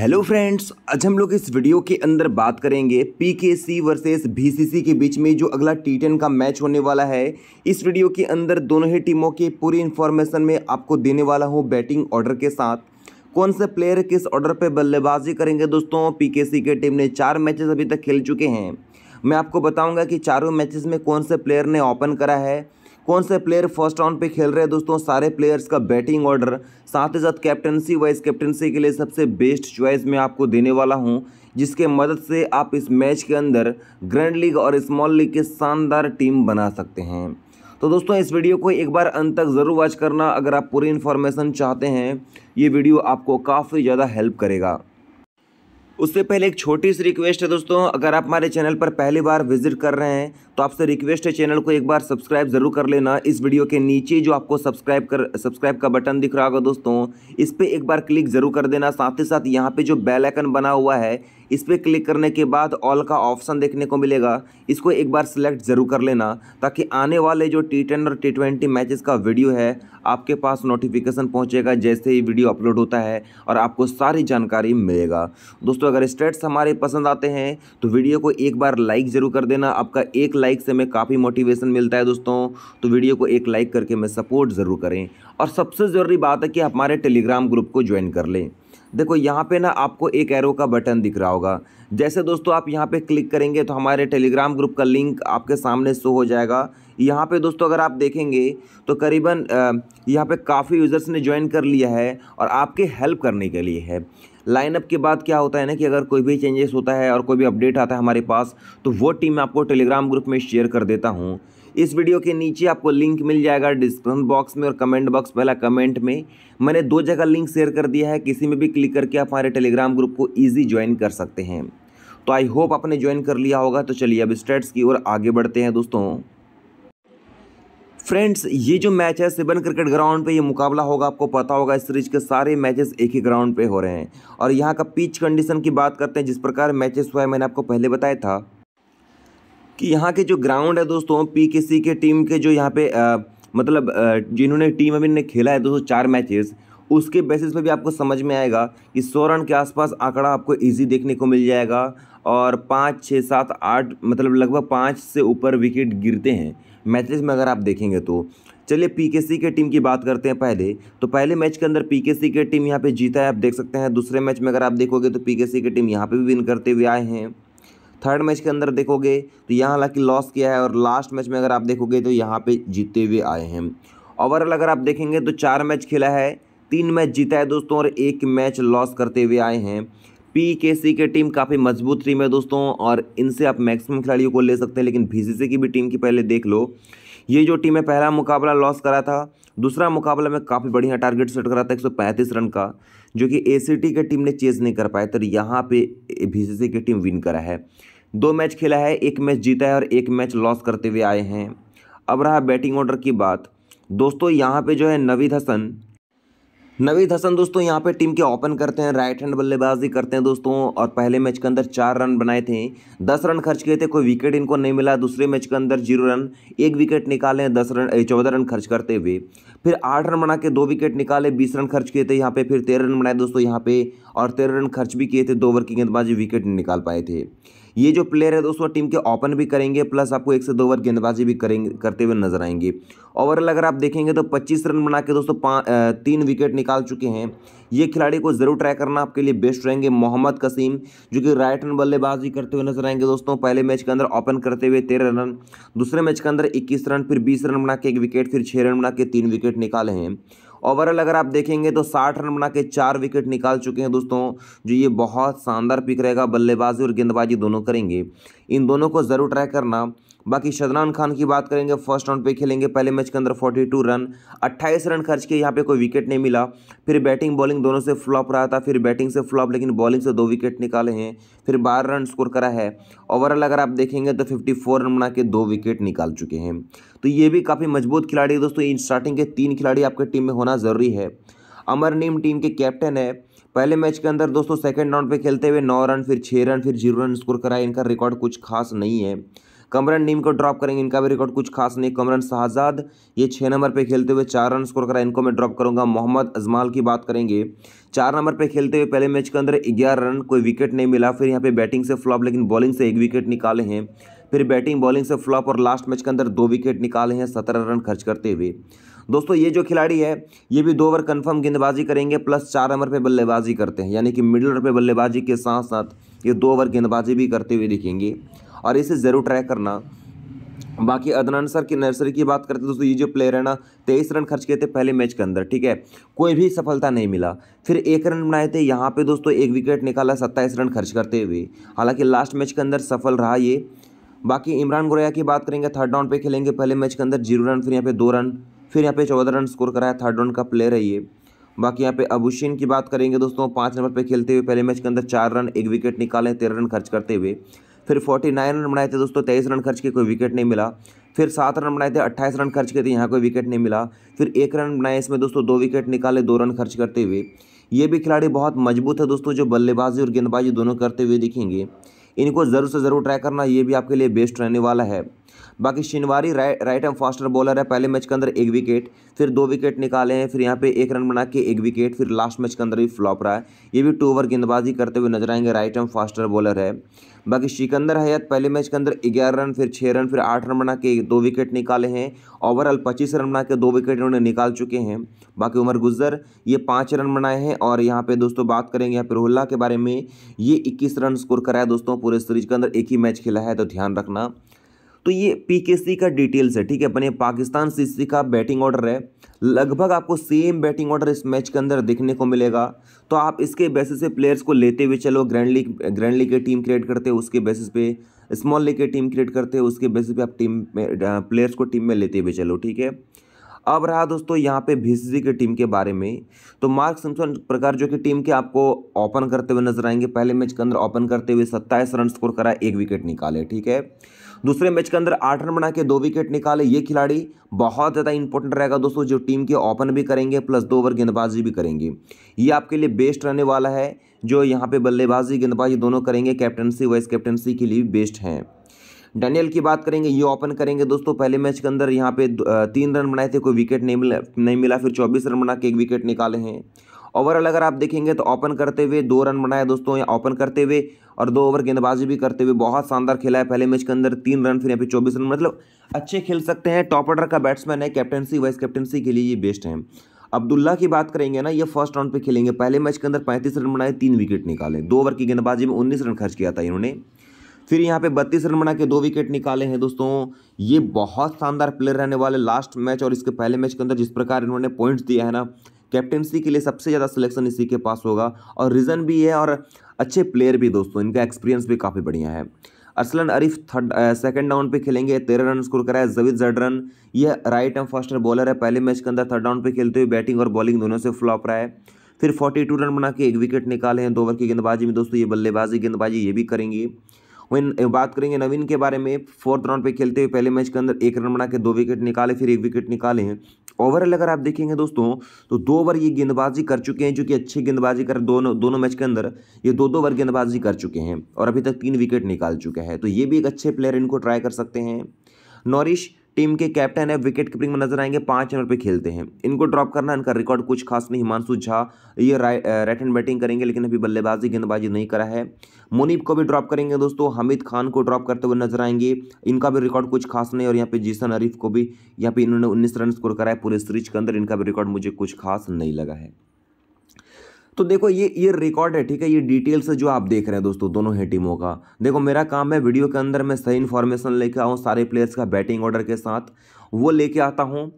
hello friends आज हम लोग इस वीडियो के अंदर बात करेंगे पीकेसी वर्सेस बीसीसी के बीच में जो अगला टी टेन का मैच होने वाला है इस वीडियो के अंदर दोनों ही टीमों के पूरी इन्फॉर्मेशन में आपको देने वाला हूँ बैटिंग ऑर्डर के साथ कौन से प्लेयर किस ऑर्डर पे बल्लेबाजी करेंगे दोस्तों पीकेसी के टीम ने चार मैचेस अभी तक खेल चुके हैं मैं आपको बताऊंगा कि चारों मैचेस में कौन से प्लेयर ने ओपन करा है कौन से प्लेयर फर्स्ट राउंड पे खेल रहे हैं दोस्तों सारे प्लेयर्स का बैटिंग ऑर्डर साथ ही साथ कैप्टनसी वाइस कैप्टनसी के लिए सबसे बेस्ट चॉइस मैं आपको देने वाला हूँ जिसके मदद से आप इस मैच के अंदर ग्रैंड लीग और स्मॉल लीग के शानदार टीम बना सकते हैं तो दोस्तों इस वीडियो को एक बार अंत तक ज़रूर वॉच करना अगर आप पूरी इन्फॉर्मेशन चाहते हैं ये वीडियो आपको काफ़ी ज़्यादा हेल्प करेगा उससे पहले एक छोटी सी रिक्वेस्ट है दोस्तों अगर आप हमारे चैनल पर पहली बार विजिट कर रहे हैं तो आपसे रिक्वेस्ट है चैनल को एक बार सब्सक्राइब जरूर कर लेना इस वीडियो के नीचे जो आपको सब्सक्राइब कर सब्सक्राइब का बटन दिख रहा होगा दोस्तों इस पर एक बार क्लिक जरूर कर देना साथ ही साथ यहाँ पर जो बेलाइकन बना हुआ है इस पर क्लिक करने के बाद ऑल का ऑप्शन देखने को मिलेगा इसको एक बार सेलेक्ट ज़रूर कर लेना ताकि आने वाले जो टी टेन और टी ट्वेंटी मैच का वीडियो है आपके पास नोटिफिकेशन पहुंचेगा जैसे ही वीडियो अपलोड होता है और आपको सारी जानकारी मिलेगा दोस्तों अगर स्टेट्स हमारे पसंद आते हैं तो वीडियो को एक बार लाइक ज़रूर कर देना आपका एक लाइक से हमें काफ़ी मोटिवेशन मिलता है दोस्तों तो वीडियो को एक लाइक करके हमें सपोर्ट ज़रूर करें और सबसे ज़रूरी बात है कि हमारे टेलीग्राम ग्रुप को ज्वाइन कर लें देखो यहाँ पे ना आपको एक एरो का बटन दिख रहा होगा जैसे दोस्तों आप यहाँ पे क्लिक करेंगे तो हमारे टेलीग्राम ग्रुप का लिंक आपके सामने शो हो जाएगा यहाँ पे दोस्तों अगर आप देखेंगे तो करीबन यहाँ पे काफ़ी यूज़र्स ने ज्वाइन कर लिया है और आपके हेल्प करने के लिए है लाइनअप के बाद क्या होता है ना कि अगर कोई भी चेंजेस होता है और कोई भी अपडेट आता है हमारे पास तो वो टीम आपको टेलीग्राम ग्रुप में शेयर कर देता हूँ इस वीडियो के नीचे आपको लिंक मिल जाएगा डिस्क्रिप्शन बॉक्स में और कमेंट बॉक्स पहला कमेंट में मैंने दो जगह लिंक शेयर कर दिया है किसी में भी क्लिक करके आप हमारे टेलीग्राम ग्रुप को ईजी ज्वाइन कर सकते हैं तो आई होप आपने ज्वाइन कर लिया होगा तो चलिए अब स्टेट्स की ओर आगे बढ़ते हैं दोस्तों फ्रेंड्स ये जो मैच है सेवन क्रिकेट ग्राउंड पे ये मुकाबला होगा आपको पता होगा इस सीरीज के सारे मैचेस एक ही ग्राउंड पे हो रहे हैं और यहाँ का पिच कंडीशन की बात करते हैं जिस प्रकार मैचेस हुआ है मैंने आपको पहले बताया था कि यहाँ के जो ग्राउंड है दोस्तों पी के सी के टीम के जो यहाँ पे आ, मतलब जिन्होंने टीम अभी ने खेला है दोस्तों चार मैचेस उसके बेसिस पे भी आपको समझ में आएगा कि सौ रन के आसपास आंकड़ा आपको इजी देखने को मिल जाएगा और पाँच छः सात आठ मतलब लगभग पाँच से ऊपर विकेट गिरते हैं मैचेस में अगर आप देखेंगे तो चलिए पीकेसी के टीम की बात करते हैं पहले तो पहले मैच के अंदर पीकेसी के टीम यहाँ पे जीता है आप देख सकते हैं दूसरे मैच में अगर आप देखोगे तो पी के टीम यहाँ पे भी विन करते हुए आए हैं थर्ड मैच के अंदर देखोगे तो यहाँ हालांकि लॉस किया है और लास्ट मैच में अगर आप देखोगे तो यहाँ पे जीते हुए आए हैं ओवरऑल अगर आप देखेंगे तो चार मैच खेला है तीन मैच जीता है दोस्तों और एक मैच लॉस करते हुए आए हैं पी के सी के टीम काफ़ी मजबूत टीम है दोस्तों और इनसे आप मैक्सिमम खिलाड़ियों को ले सकते हैं लेकिन बी की भी टीम की पहले देख लो ये जो टीम है पहला मुकाबला लॉस करा था दूसरा मुकाबला में काफ़ी बढ़िया टारगेट सेट करा था एक रन का जो कि ए की टीम ने चेज नहीं कर पाया तो यहाँ पे बी की टीम विन करा है दो मैच खेला है एक मैच जीता है और एक मैच लॉस करते हुए आए हैं अब रहा बैटिंग ऑर्डर की बात दोस्तों यहाँ पे जो है नवीद हसन नवीद हसन दोस्तों यहाँ पे टीम के ओपन करते हैं राइट हैंड बल्लेबाजी करते हैं दोस्तों और पहले मैच के अंदर चार रन बनाए थे दस रन खर्च किए थे कोई विकेट इनको नहीं मिला दूसरे मैच के अंदर जीरो रन एक विकेट निकाले दस रन चौदह रन खर्च करते हुए फिर आठ रन बना के दो विकेट निकाले बीस रन खर्च किए थे यहाँ पे फिर तेरह रन बनाए दोस्तों यहाँ पे और तेरह रन खर्च भी किए थे दो ओवर की गेंदबाजी विकेट निकाल पाए थे ये जो प्लेयर है दोस्तों टीम के ओपन भी करेंगे प्लस आपको एक से दो ओवर गेंदबाजी भी करेंगे करते हुए नजर आएंगे ओवरऑल अगर आप देखेंगे तो पच्चीस रन बना के दोस्तों तीन विकेट निकाल चुके हैं ये खिलाड़ी को जरूर ट्राई करना आपके लिए बेस्ट रहेंगे मोहम्मद कसीम जो कि राइट हैंड बल्लेबाजी करते हुए नजर आएंगे दोस्तों पहले मैच के अंदर ओपन करते हुए तेरह रन दूसरे मैच के अंदर इक्कीस रन फिर बीस रन बना के एक विकेट फिर छः रन बना के तीन विकेट निकाले हैं ओवरऑल अगर आप देखेंगे तो साठ रन बना के चार विकेट निकाल चुके हैं दोस्तों जो ये बहुत शानदार पिक रहेगा बल्लेबाजी और गेंदबाजी दोनों करेंगे इन दोनों को ज़रूर ट्राई करना बाकी शजनान खान की बात करेंगे फर्स्ट राउंड पे खेलेंगे पहले मैच के अंदर 42 रन 28 रन खर्च किए यहाँ पे कोई विकेट नहीं मिला फिर बैटिंग बॉलिंग दोनों से फ्लॉप रहा था फिर बैटिंग से फ्लॉप लेकिन बॉलिंग से दो विकेट निकाले हैं फिर बारह रन स्कोर करा है ओवरऑल अगर आप देखेंगे तो फिफ्टी रन बना के दो विकेट निकाल चुके हैं तो ये भी काफ़ी मजबूत खिलाड़ी है दोस्तों इन स्टार्टिंग के तीन खिलाड़ी आपके टीम में होना ज़रूरी है अमर नीम टीम के कैप्टन है पहले मैच के अंदर दोस्तों सेकंड राउंड पे खेलते हुए नौ रन फिर छः रन फिर जीरो रन स्कोर कराए इनका रिकॉर्ड कुछ खास नहीं है कमरन नीम को ड्रॉप करेंगे इनका भी रिकॉर्ड कुछ खास नहीं कमरन शहजाद ये छः नंबर पर खेलते हुए चार रन स्कोर करा इनको मैं ड्रॉप करूंगा मोहम्मद अजमाल की बात करेंगे चार नंबर पर खेलते हुए पहले मैच के अंदर ग्यारह रन कोई विकेट नहीं मिला फिर यहाँ पे बैटिंग से फ्लॉप लेकिन बॉलिंग से एक विकेट निकाले हैं फिर बैटिंग बॉलिंग से फ्लॉप और लास्ट मैच के अंदर दो विकेट निकाले हैं सत्रह रन खर्च करते हुए दोस्तों ये जो खिलाड़ी है ये भी दो ओवर कंफर्म गेंदबाजी करेंगे प्लस चार नंबर पे बल्लेबाजी करते हैं यानी कि मिडिल ओवर पे बल्लेबाजी के साथ साथ ये दो ओवर गेंदबाजी भी करते हुए दिखेंगे और इसे ज़रूर ट्राई करना बाकी अदनान सर की नर्सरी की बात करते दोस्तों ये जो प्लेयर है ना तेईस रन खर्च किए थे पहले मैच के अंदर ठीक है कोई भी सफलता नहीं मिला फिर एक रन बनाए थे यहाँ पे दोस्तों एक विकेट निकाला सत्ताईस रन खर्च करते हुए हालांकि लास्ट मैच के अंदर सफल रहा ये बाकी इमरान गुरैया की बात करेंगे थर्ड राउंड पे खेलेंगे पहले मैच के अंदर जीरो रन फिर यहाँ पे दो रन फिर यहाँ पे चौदह रन स्कोर कराया थर्ड राउंड का प्लेयर है ये बाकी यहाँ पे अबुशीन की बात करेंगे दोस्तों पाँच नंबर पर खेलते हुए पहले मैच के अंदर चार रन एक विकेट निकाले तेरह रन खर्च करते हुए फिर फोर्टी नाइन रन बनाए थे दोस्तों तेईस रन खर्च के कोई विकेट नहीं मिला फिर सात रन बनाए थे अट्ठाईस रन खर्च के थे यहाँ कोई विकेट नहीं मिला फिर एक रन बनाए इसमें दोस्तों दो विकेट निकाले दो रन खर्च करते हुए ये भी खिलाड़ी बहुत मजबूत है दोस्तों जो बल्लेबाजी और गेंदबाजी दोनों करते हुए दिखेंगे इनको ज़रूर से ज़रूर ट्राई करना ये भी आपके लिए बेस्ट रहने वाला है बाकी शिनवारी राइ राइट एम फास्टर बॉलर है पहले मैच के अंदर एक विकेट फिर दो विकेट निकाले हैं फिर यहाँ पे एक रन बना के एक विकेट फिर लास्ट मैच के अंदर भी फ्लॉप रहा है ये भी टू ओवर गेंदबाजी करते हुए नजर आएंगे राइट एम फास्टर बॉलर है बाकी सिकंदर हयात पहले मैच के अंदर ग्यारह रन फिर छः रन फिर आठ रन बना के दो विकेट निकाले हैं ओवरऑल पच्चीस रन बना के दो विकेट इन्होंने निकाल चुके हैं बाकी उमर गुजर ये पाँच रन बनाए हैं और यहाँ पे दोस्तों बात करेंगे यहाँ रोहल्ला के बारे में ये इक्कीस रन स्कोर कराया दोस्तों पूरे सीरीज के अंदर एक ही मैच खेला है तो ध्यान रखना तो ये पीकेसी का डिटेल्स है ठीक है अपने पाकिस्तान सीसी का बैटिंग ऑर्डर है लगभग आपको सेम बैटिंग ऑर्डर इस मैच के अंदर देखने को मिलेगा तो आप इसके बेसिस से प्लेयर्स को लेते हुए चलो ग्रैंड लीग ग्रैंड लीग की टीम क्रिएट करते हो उसके बेसिस पे स्मॉल लीग की टीम क्रिएट करते हो उसके बेसिस पे आप टीम में प्लेयर्स को टीम में लेते हुए चलो ठीक है अब रहा दोस्तों यहाँ पे सी की टीम के बारे में तो मार्क सिम्सन प्रकार जो कि टीम के आपको ओपन करते हुए नजर आएंगे पहले मैच के अंदर ओपन करते हुए सत्ताईस रन स्कोर करा एक विकेट निकाले ठीक है दूसरे मैच के अंदर आठ रन बना के दो विकेट निकाले ये खिलाड़ी बहुत ज़्यादा इंपॉर्टेंट रहेगा दोस्तों जो टीम के ओपन भी करेंगे प्लस दो ओवर गेंदबाजी भी करेंगे ये आपके लिए बेस्ट रहने वाला है जो यहाँ पे बल्लेबाजी गेंदबाजी दोनों करेंगे कैप्टनसी वाइस कैप्टनसी के लिए बेस्ट हैं डैनियल की बात करेंगे ये ओपन करेंगे दोस्तों पहले मैच के अंदर यहाँ पे तीन रन बनाए थे कोई विकेट नहीं मिला नहीं मिला फिर चौबीस रन बना के एक विकेट निकाले हैं ओवरऑल अगर आप देखेंगे तो ओपन करते हुए दो रन बनाए दोस्तों या ओपन करते हुए और दो ओवर गेंदबाजी भी करते हुए बहुत शानदार खेला है पहले मैच के अंदर तीन रन फिर यहाँ पे चौबीस रन मतलब अच्छे खेल सकते हैं टॉप ऑर्डर का बैट्समैन है कैप्टनसी वाइस कैप्टनसी के लिए ये बेस्ट है अब्दुल्ला की बात करेंगे ना ये फर्स्ट राउंड पे खेलेंगे पहले मैच के अंदर 35 रन बनाए तीन विकेट निकाले दो ओवर की गेंदबाजी में 19 रन खर्च किया था इन्होंने फिर यहाँ पे 32 रन बना के दो विकेट निकाले हैं दोस्तों ये बहुत शानदार प्लेयर रहने वाले लास्ट मैच और इसके पहले मैच के अंदर जिस प्रकार इन्होंने पॉइंट्स दिया है ना कैप्टनसी के लिए सबसे ज़्यादा सिलेक्शन इसी के पास होगा और रीज़न भी है और अच्छे प्लेयर भी दोस्तों इनका एक्सपीरियंस भी काफ़ी बढ़िया है Aslan Arif third second down पे खेलेंगे तेरह रन स्कोर करा है जवीद जड रन यह राइट एंड फास्टर बॉलर है पहले मैच के अंदर थर्ड डाउन पे खेलते हुए बैटिंग और बॉलिंग दोनों से फ्लॉप रहा है फिर 42 रन बना के एक विकेट निकाले हैं दो ओवर की गेंदबाजी में दोस्तों ये बल्लेबाजी गेंदबाजी ये भी करेंगी वहीं बात करेंगे नवीन के बारे में फोर्थ राउंड पे खेलते हुए पहले मैच के अंदर एक रन बना के दो विकेट निकाले फिर एक विकेट निकाले हैं ओवरऑल अगर आप देखेंगे दोस्तों तो दो ओवर ये गेंदबाजी कर चुके हैं जो कि अच्छी गेंदबाजी कर दोनों दोनों मैच के अंदर ये दो दो ओवर गेंदबाजी कर चुके हैं और अभी तक तीन विकेट निकाल चुके हैं तो ये भी एक अच्छे प्लेयर इनको ट्राई कर सकते हैं नॉरिश टीम के कैप्टन है विकेट कीपिंग में नजर आएंगे पाँच रन पर खेलते हैं इनको ड्रॉप करना इनका रिकॉर्ड कुछ खास नहीं हिमांशु झा ये राइट हैंड बैटिंग करेंगे लेकिन अभी बल्लेबाजी गेंदबाजी नहीं करा है मुनीब को भी ड्रॉप करेंगे दोस्तों हमिद खान को ड्रॉप करते हुए नजर आएंगे इनका भी रिकॉर्ड कुछ खास नहीं और यहाँ पे जीसन अरीफ को भी यहाँ पे इन्होंने उन्नीस रन स्कोर करा है पूरे सीरीज के अंदर इनका भी रिकॉर्ड मुझे कुछ खास नहीं लगा है तो देखो ये ये रिकॉर्ड है ठीक है ये डिटेल्स जो आप देख रहे हैं दोस्तों दोनों ही टीमों का देखो मेरा काम है वीडियो के अंदर मैं सही इन्फॉर्मेशन लेके आऊँ सारे प्लेयर्स का बैटिंग ऑर्डर के साथ वो लेके आता हूँ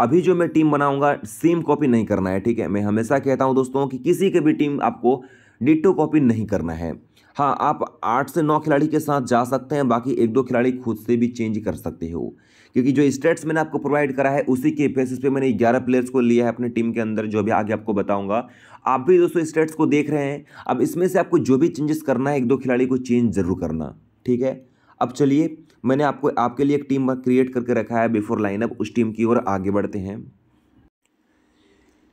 अभी जो मैं टीम बनाऊँगा सेम कॉपी नहीं करना है ठीक है मैं हमेशा कहता हूँ दोस्तों कि किसी के भी टीम आपको डिटो कॉपी नहीं करना है हाँ आप आठ से नौ खिलाड़ी के साथ जा सकते हैं बाकी एक दो खिलाड़ी खुद से भी चेंज कर सकते हो क्योंकि जो स्टेट्स मैंने आपको प्रोवाइड करा है उसी के बेसिस पे मैंने ग्यारह प्लेयर्स को लिया है अपने टीम के अंदर जो भी आगे आपको बताऊंगा आप भी दोस्तों स्टेट्स को देख रहे हैं अब इसमें से आपको जो भी चेंजेस करना है एक दो खिलाड़ी को चेंज जरूर करना ठीक है अब चलिए मैंने आपको आपके लिए एक टीम क्रिएट करके रखा है बिफोर लाइनअप उस टीम की ओर आगे बढ़ते हैं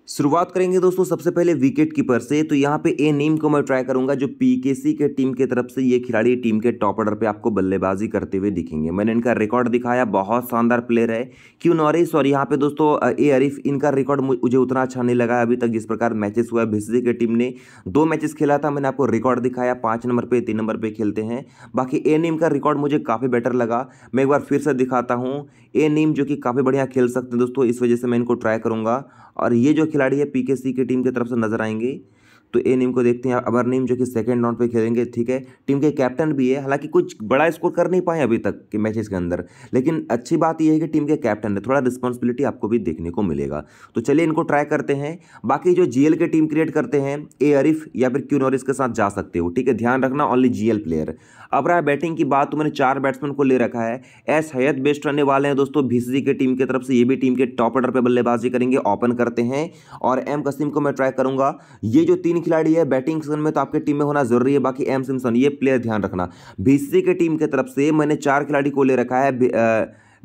शुरुआत करेंगे दोस्तों सबसे पहले विकेट कीपर से तो यहाँ पे ए नीम को मैं ट्राई करूंगा जो पीकेसी के टीम की तरफ से ये खिलाड़ी टीम के टॉप ऑर्डर पे आपको बल्लेबाजी करते हुए दिखेंगे मैंने इनका रिकॉर्ड दिखाया बहुत शानदार प्लेयर है क्यों नॉरिस और यहाँ पे दोस्तों ए अरिफ इनका रिकॉर्ड मुझे उतना अच्छा नहीं लगा अभी तक जिस प्रकार मैचेस हुआ भिसजी के टीम ने दो मैचेस खेला था मैंने आपको रिकॉर्ड दिखाया पाँच नंबर पर तीन नंबर पर खेलते हैं बाकी ए नीम का रिकॉर्ड मुझे काफ़ी बेटर लगा मैं एक बार फिर से दिखाता हूँ ए नीम जो कि काफ़ी बढ़िया खेल सकते हैं दोस्तों इस वजह से मैं इनको ट्राई करूँगा और ये जो खिलाड़ी है पीकेसी की टीम की तरफ से नजर आएंगे तो ए नीम को देखते हैं अबर नीम जो कि सेकेंड राउंड पर खेलेंगे ठीक है टीम के कैप्टन भी है हालांकि कुछ बड़ा स्कोर कर नहीं पाए अभी तक के मैचेस के अंदर लेकिन अच्छी बात यह है कि टीम के कैप्टन है थोड़ा रिस्पॉन्सिबिलिटी आपको भी देखने को मिलेगा तो चलिए इनको ट्राई करते हैं बाकी जो जीएल के टीम क्रिएट करते हैं ए अरिफ या फिर क्यू नॉरिस के साथ जा सकते हो ठीक है ध्यान रखना ऑनली जीएल प्लेयर अब रहा बैटिंग की बात तो मैंने चार बैट्समैन को ले रखा है एस हयत बेस्ट रहने वाले हैं दोस्तों भीसी के टीम की तरफ से ये भी टीम के टॉप ऑर्डर पर बल्लेबाजी करेंगे ओपन करते हैं और एम कसीम को मैं ट्राई करूंगा ये जो तीन तीन खिलाड़ी है बैटिंग सेक्शन में तो आपके टीम में होना जरूरी है बाकी एम सिमसन ये प्लेयर ध्यान रखना बीसी के टीम की तरफ से मैंने चार खिलाड़ी को ले रखा है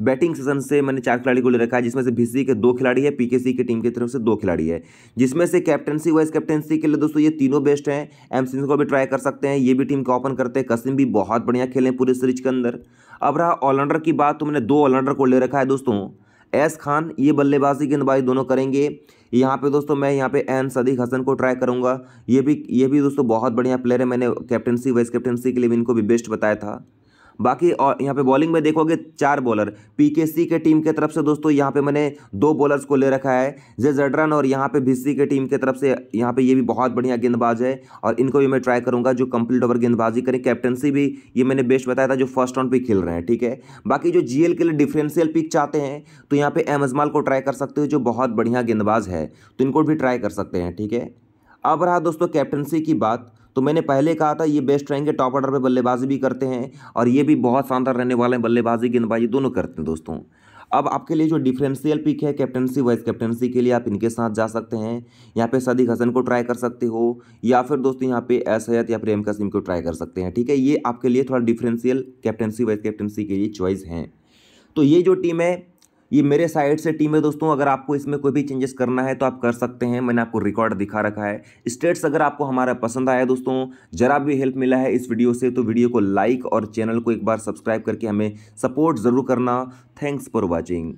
बैटिंग सेशन से मैंने चार खिलाड़ी को ले रखा है जिसमें से बीसी के दो खिलाड़ी है पीकेसी के टीम की तरफ से दो खिलाड़ी है जिसमें से कैप्टनसी वाइस कैप्टनसी के लिए दोस्तों ये तीनों बेस्ट हैं एम सिंह को भी ट्राई कर सकते हैं ये भी टीम को ओपन करते हैं कसिम भी बहुत बढ़िया खेले पूरे सीरीज के अंदर अब रहा ऑलराउंडर की बात तो मैंने दो ऑलराउंडर को ले रखा है दोस्तों एस खान ये बल्लेबाजी गेंदबाजी दोनों करेंगे यहाँ पे दोस्तों मैं यहाँ पे एन सदीक हसन को ट्राई करूँगा ये भी ये भी दोस्तों बहुत बढ़िया प्लेयर है मैंने कैप्टनसी वाइस कैप्टनसी के लिए भी इनको भी बेस्ट बताया था बाकी और यहाँ पे बॉलिंग में देखोगे चार बॉलर पीकेसी के टीम के तरफ से दोस्तों यहाँ पे मैंने दो बॉलर्स को ले रखा है जे जडरन और यहाँ पे भिस्सी के टीम के तरफ से यहाँ पे ये भी बहुत बढ़िया गेंदबाज है और इनको भी मैं ट्राई करूँगा जो कंप्लीट ओवर गेंदबाजी करें कैप्टनसी भी ये मैंने बेस्ट बताया था जो फर्स्ट राउंड पिक खेल रहे हैं ठीक है बाकी जो जी के लिए डिफ्रेंशियल पिक चाहते हैं तो यहाँ पर एम को ट्राई कर सकते हो जो बहुत बढ़िया गेंदबाज है तो इनको भी ट्राई कर सकते हैं ठीक है अब रहा दोस्तों कैप्टनसी की बात तो मैंने पहले कहा था ये बेस्ट रहेंगे टॉप ऑर्डर पर बल्लेबाजी भी करते हैं और ये भी बहुत शानदार रहने वाले हैं बल्लेबाजी गेंदबाजी दोनों करते हैं दोस्तों अब आपके लिए जो डिफरेंशियल पिक है कैप्टनसी वाइस कैप्टनसी के लिए आप इनके साथ जा सकते हैं यहाँ पे सदी हसन को ट्राई कर सकते हो या फिर दोस्तों यहाँ पे एस हयात या प्रेम का कसीम को ट्राई कर सकते हैं ठीक है ये आपके लिए थोड़ा डिफरेंशियल कैप्टनसी वाइस कैप्टनसी के लिए चॉइस हैं तो ये जो टीम है ये मेरे साइड से टीम है दोस्तों अगर आपको इसमें कोई भी चेंजेस करना है तो आप कर सकते हैं मैंने आपको रिकॉर्ड दिखा रखा है स्टेट्स अगर आपको हमारा पसंद आया दोस्तों जरा भी हेल्प मिला है इस वीडियो से तो वीडियो को लाइक और चैनल को एक बार सब्सक्राइब करके हमें सपोर्ट ज़रूर करना थैंक्स फॉर वॉचिंग